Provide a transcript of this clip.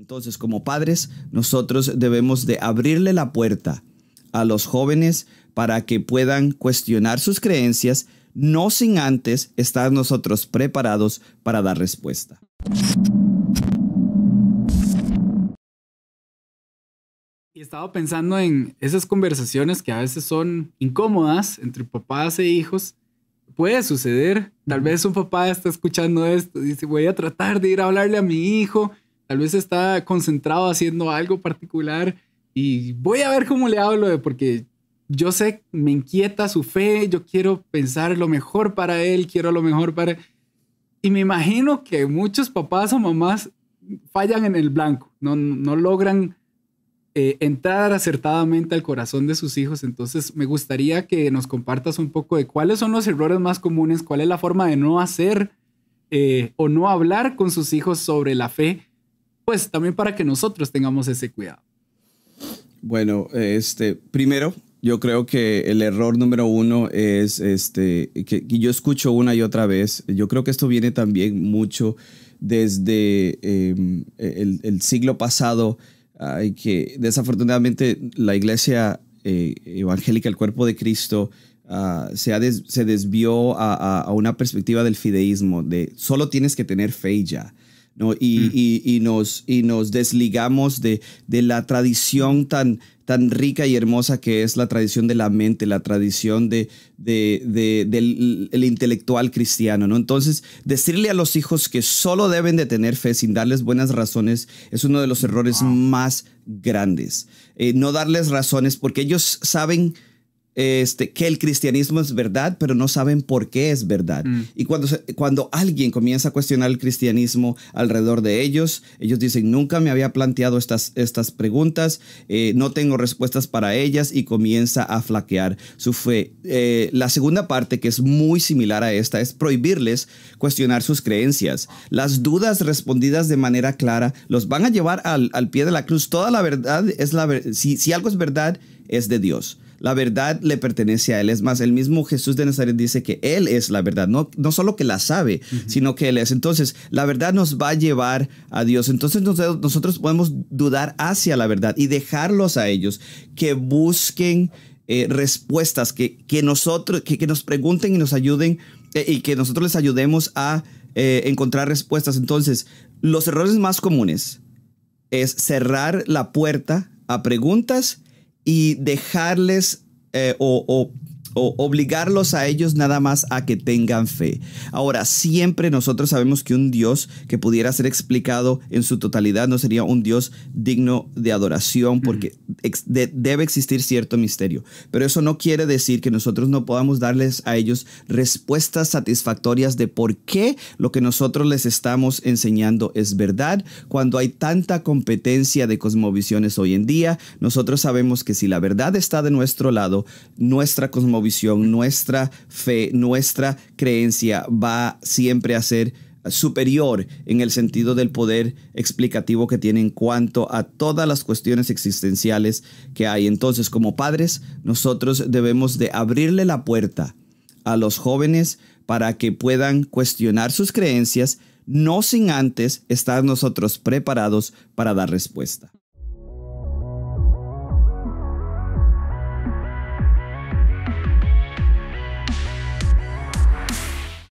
Entonces, como padres, nosotros debemos de abrirle la puerta a los jóvenes para que puedan cuestionar sus creencias, no sin antes estar nosotros preparados para dar respuesta. Y estaba pensando en esas conversaciones que a veces son incómodas entre papás e hijos. Puede suceder, tal vez un papá está escuchando esto, y dice, voy a tratar de ir a hablarle a mi hijo Tal vez está concentrado haciendo algo particular y voy a ver cómo le hablo de eh, porque yo sé, me inquieta su fe, yo quiero pensar lo mejor para él, quiero lo mejor para... Y me imagino que muchos papás o mamás fallan en el blanco, no, no logran eh, entrar acertadamente al corazón de sus hijos. Entonces, me gustaría que nos compartas un poco de cuáles son los errores más comunes, cuál es la forma de no hacer eh, o no hablar con sus hijos sobre la fe pues, también para que nosotros tengamos ese cuidado. Bueno, este, primero, yo creo que el error número uno es este, que, yo escucho una y otra vez. Yo creo que esto viene también mucho desde em, el, siglo pasado, que desafortunadamente la iglesia eh, evangélica, el cuerpo de Cristo, ah, se, se, desvió a, a, una perspectiva del fideísmo, de solo tienes que tener fe ya. Mm. Y, nos, y nos desligamos de, la tradición tan, tan rica y hermosa que es la tradición de la mente, la tradición de, del el intelectual cristiano, ¿no? Entonces, decirle a los hijos que solo deben de tener fe sin darles buenas razones es uno de los errores más grandes. Eh, no darles razones porque ellos saben este, que el cristianismo es verdad, pero no saben por qué es verdad. Mm. Y cuando, cuando alguien comienza a cuestionar el cristianismo alrededor de ellos, ellos dicen, nunca me había planteado estas, estas preguntas, eh, no tengo respuestas para ellas y comienza a flaquear su fe. Eh, la segunda parte, que es muy similar a esta, es prohibirles cuestionar sus creencias. Las dudas respondidas de manera clara los van a llevar al, pie de la cruz. Toda la verdad es la Si, si algo es verdad, es de Dios. La verdad le pertenece a Él. Es más, el mismo Jesús de Nazaret dice que Él es la verdad. No, no solo que la sabe, sino que Él es. Entonces, la verdad nos va a llevar a Dios. Entonces, nosotros podemos dudar hacia la verdad y dejarlos a ellos que busquen eh, respuestas, que, que nosotros, que, nos pregunten y nos ayuden eh, y que nosotros les ayudemos a eh, encontrar respuestas. Entonces, los errores más comunes es cerrar la puerta a preguntas y dejarles eh, o, o o obligarlos a ellos nada más a que tengan fe. Ahora, siempre nosotros sabemos que un Dios que pudiera ser explicado en su totalidad no sería un Dios digno de adoración porque debe existir cierto misterio. Pero eso no quiere decir que nosotros no podamos darles a ellos respuestas satisfactorias de por qué lo que nosotros les estamos enseñando es verdad cuando hay tanta competencia de cosmovisiones hoy en día. Nosotros sabemos que si la verdad está de nuestro lado, nuestra cosmovisión visión nuestra fe, nuestra creencia va siempre a ser superior en el sentido del poder explicativo que tiene en cuanto a todas las cuestiones existenciales que hay. Entonces, como padres, nosotros debemos de abrirle la puerta a los jóvenes para que puedan cuestionar sus creencias, no sin antes estar nosotros preparados para dar respuesta.